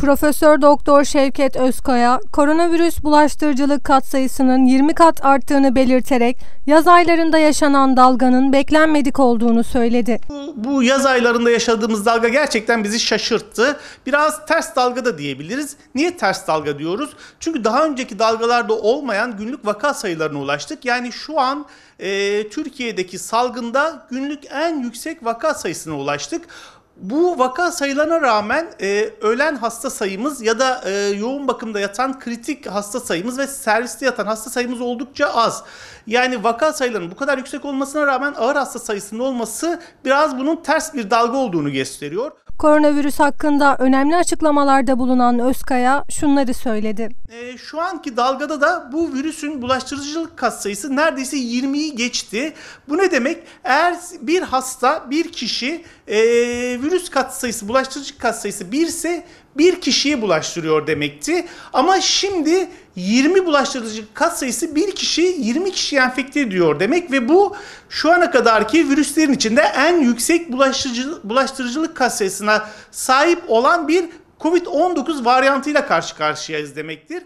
Profesör Doktor Şevket Özkaya, koronavirüs bulaştırıcılık katsayısının 20 kat arttığını belirterek yaz aylarında yaşanan dalganın beklenmedik olduğunu söyledi. Bu, bu yaz aylarında yaşadığımız dalga gerçekten bizi şaşırttı. Biraz ters dalga da diyebiliriz. Niye ters dalga diyoruz? Çünkü daha önceki dalgalarda olmayan günlük vaka sayılarına ulaştık. Yani şu an e, Türkiye'deki salgında günlük en yüksek vaka sayısına ulaştık. Bu vaka sayılana rağmen e, ölen hasta sayımız ya da e, yoğun bakımda yatan kritik hasta sayımız ve serviste yatan hasta sayımız oldukça az. Yani vaka sayılarının bu kadar yüksek olmasına rağmen ağır hasta sayısının olması biraz bunun ters bir dalga olduğunu gösteriyor. Koronavirüs hakkında önemli açıklamalarda bulunan Özkaya şunları söyledi. E, şu anki dalgada da bu virüsün bulaştırıcılık katsayısı neredeyse 20'yi geçti. Bu ne demek? Eğer bir hasta, bir kişi e, virüs katsayısı, bulaştırıcılık katsayısı 1 ise bir kişiyi bulaştırıyor demekti. Ama şimdi 20 bulaştırıcı kat sayısı bir kişi 20 kişi enfekte ediyor demek ve bu şu ana kadarki virüslerin içinde en yüksek bulaştırıcı, bulaştırıcılık kat sayısına sahip olan bir COVID-19 varyantıyla karşı karşıyayız demektir.